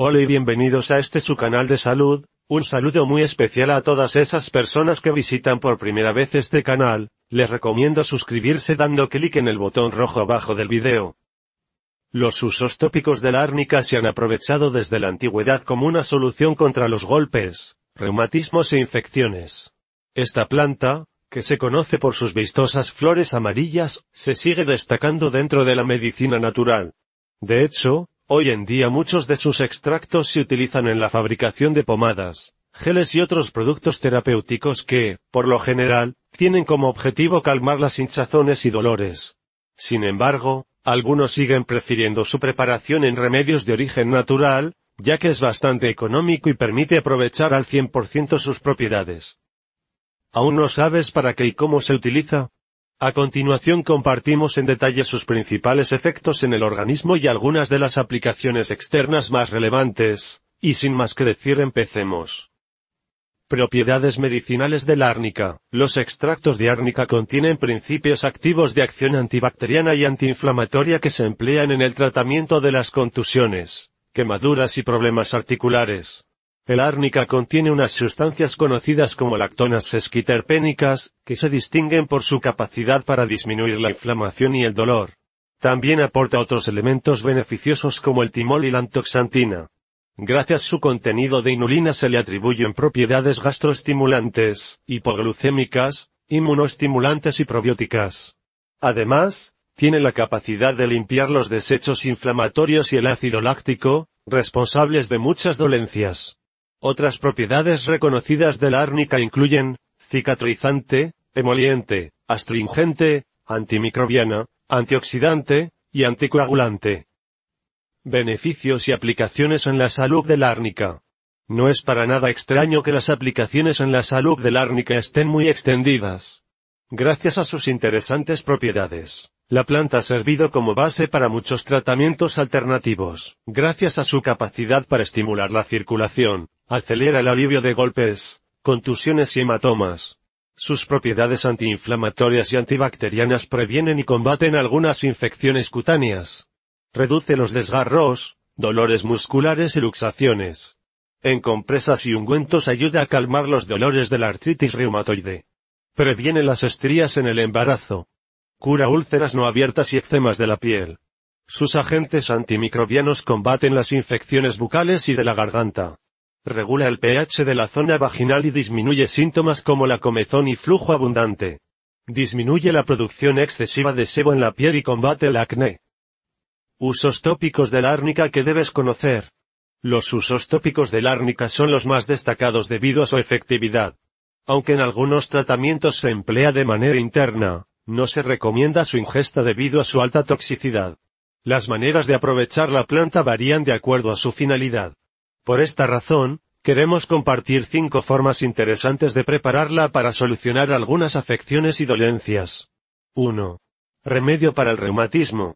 Hola y bienvenidos a este su canal de salud, un saludo muy especial a todas esas personas que visitan por primera vez este canal, les recomiendo suscribirse dando clic en el botón rojo abajo del video. Los usos tópicos de la árnica se han aprovechado desde la antigüedad como una solución contra los golpes, reumatismos e infecciones. Esta planta, que se conoce por sus vistosas flores amarillas, se sigue destacando dentro de la medicina natural. De hecho, Hoy en día muchos de sus extractos se utilizan en la fabricación de pomadas, geles y otros productos terapéuticos que, por lo general, tienen como objetivo calmar las hinchazones y dolores. Sin embargo, algunos siguen prefiriendo su preparación en remedios de origen natural, ya que es bastante económico y permite aprovechar al 100% sus propiedades. ¿Aún no sabes para qué y cómo se utiliza? A continuación compartimos en detalle sus principales efectos en el organismo y algunas de las aplicaciones externas más relevantes, y sin más que decir empecemos. Propiedades medicinales de la árnica. Los extractos de árnica contienen principios activos de acción antibacteriana y antiinflamatoria que se emplean en el tratamiento de las contusiones, quemaduras y problemas articulares. El árnica contiene unas sustancias conocidas como lactonas esquiterpénicas, que se distinguen por su capacidad para disminuir la inflamación y el dolor. También aporta otros elementos beneficiosos como el timol y la antoxantina. Gracias a su contenido de inulina se le atribuyen propiedades gastroestimulantes, hipoglucémicas, inmunoestimulantes y probióticas. Además, tiene la capacidad de limpiar los desechos inflamatorios y el ácido láctico, responsables de muchas dolencias. Otras propiedades reconocidas de la árnica incluyen, cicatrizante, emoliente, astringente, antimicrobiana, antioxidante, y anticoagulante. Beneficios y aplicaciones en la salud de la árnica. No es para nada extraño que las aplicaciones en la salud de la árnica estén muy extendidas. Gracias a sus interesantes propiedades, la planta ha servido como base para muchos tratamientos alternativos, gracias a su capacidad para estimular la circulación, Acelera el alivio de golpes, contusiones y hematomas. Sus propiedades antiinflamatorias y antibacterianas previenen y combaten algunas infecciones cutáneas. Reduce los desgarros, dolores musculares y luxaciones. En compresas y ungüentos ayuda a calmar los dolores de la artritis reumatoide. Previene las estrías en el embarazo. Cura úlceras no abiertas y eczemas de la piel. Sus agentes antimicrobianos combaten las infecciones bucales y de la garganta regula el pH de la zona vaginal y disminuye síntomas como la comezón y flujo abundante. Disminuye la producción excesiva de sebo en la piel y combate el acné. Usos tópicos de la árnica que debes conocer. Los usos tópicos de la árnica son los más destacados debido a su efectividad. Aunque en algunos tratamientos se emplea de manera interna, no se recomienda su ingesta debido a su alta toxicidad. Las maneras de aprovechar la planta varían de acuerdo a su finalidad. Por esta razón, queremos compartir cinco formas interesantes de prepararla para solucionar algunas afecciones y dolencias. 1. Remedio para el reumatismo.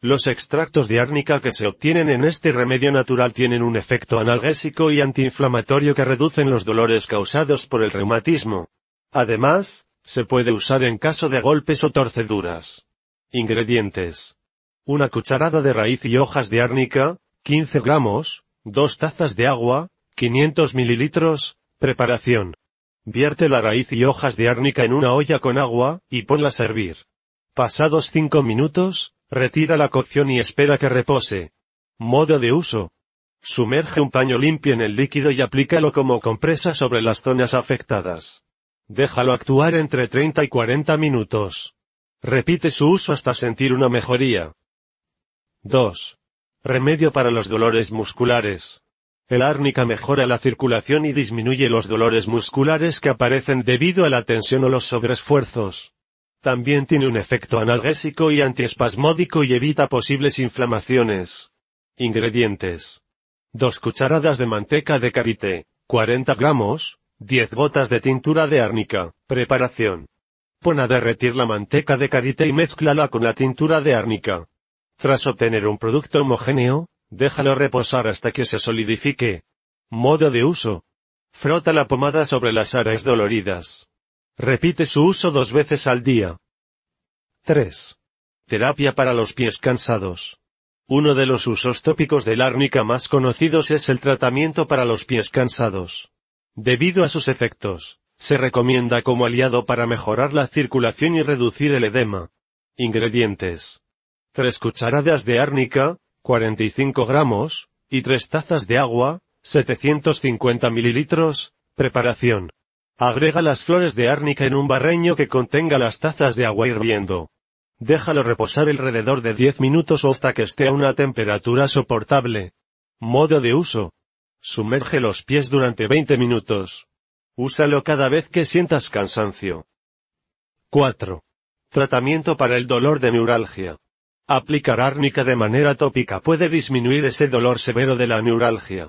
Los extractos de árnica que se obtienen en este remedio natural tienen un efecto analgésico y antiinflamatorio que reducen los dolores causados por el reumatismo. Además, se puede usar en caso de golpes o torceduras. Ingredientes. Una cucharada de raíz y hojas de árnica, 15 gramos, 2 tazas de agua, 500 mililitros, preparación. Vierte la raíz y hojas de árnica en una olla con agua, y ponla a servir. Pasados 5 minutos, retira la cocción y espera que repose. Modo de uso. Sumerge un paño limpio en el líquido y aplícalo como compresa sobre las zonas afectadas. Déjalo actuar entre 30 y 40 minutos. Repite su uso hasta sentir una mejoría. 2. Remedio para los dolores musculares. El árnica mejora la circulación y disminuye los dolores musculares que aparecen debido a la tensión o los sobreesfuerzos. También tiene un efecto analgésico y antiespasmódico y evita posibles inflamaciones. Ingredientes. 2 cucharadas de manteca de karité, 40 gramos, 10 gotas de tintura de árnica. Preparación. Pon a derretir la manteca de karité y mézclala con la tintura de árnica. Tras obtener un producto homogéneo, déjalo reposar hasta que se solidifique. Modo de uso. Frota la pomada sobre las áreas doloridas. Repite su uso dos veces al día. 3. Terapia para los pies cansados. Uno de los usos tópicos del árnica más conocidos es el tratamiento para los pies cansados. Debido a sus efectos, se recomienda como aliado para mejorar la circulación y reducir el edema. Ingredientes. 3 cucharadas de árnica, 45 gramos, y tres tazas de agua, 750 mililitros. Preparación. Agrega las flores de árnica en un barreño que contenga las tazas de agua hirviendo. Déjalo reposar alrededor de 10 minutos o hasta que esté a una temperatura soportable. Modo de uso. Sumerge los pies durante 20 minutos. Úsalo cada vez que sientas cansancio. 4. Tratamiento para el dolor de neuralgia. Aplicar árnica de manera tópica puede disminuir ese dolor severo de la neuralgia.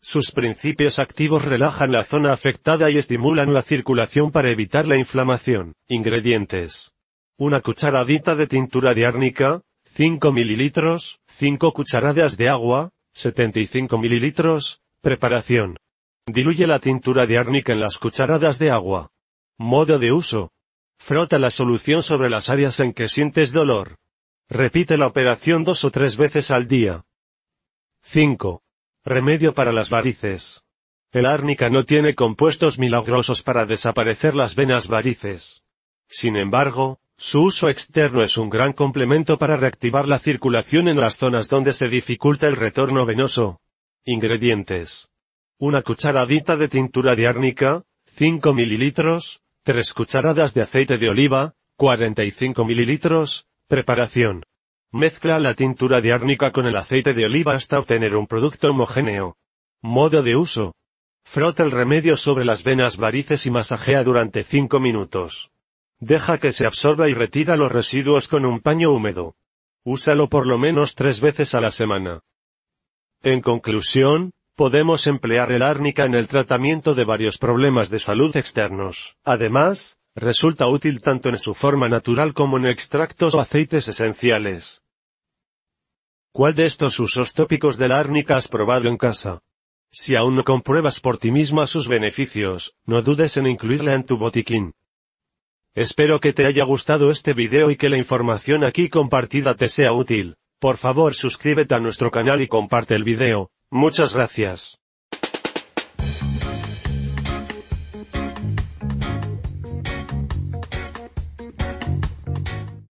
Sus principios activos relajan la zona afectada y estimulan la circulación para evitar la inflamación. Ingredientes. Una cucharadita de tintura de árnica, 5 mililitros, 5 cucharadas de agua, 75 ml. Preparación. Diluye la tintura de árnica en las cucharadas de agua. Modo de uso. Frota la solución sobre las áreas en que sientes dolor. Repite la operación dos o tres veces al día. 5. Remedio para las varices. El árnica no tiene compuestos milagrosos para desaparecer las venas varices. Sin embargo, su uso externo es un gran complemento para reactivar la circulación en las zonas donde se dificulta el retorno venoso. Ingredientes. Una cucharadita de tintura de árnica, 5 mililitros, 3 cucharadas de aceite de oliva, 45 mililitros, Preparación. Mezcla la tintura de árnica con el aceite de oliva hasta obtener un producto homogéneo. Modo de uso. Frota el remedio sobre las venas varices y masajea durante 5 minutos. Deja que se absorba y retira los residuos con un paño húmedo. Úsalo por lo menos tres veces a la semana. En conclusión, podemos emplear el árnica en el tratamiento de varios problemas de salud externos. Además, Resulta útil tanto en su forma natural como en extractos o aceites esenciales. ¿Cuál de estos usos tópicos de la árnica has probado en casa? Si aún no compruebas por ti misma sus beneficios, no dudes en incluirla en tu botiquín. Espero que te haya gustado este video y que la información aquí compartida te sea útil. Por favor suscríbete a nuestro canal y comparte el video. Muchas gracias.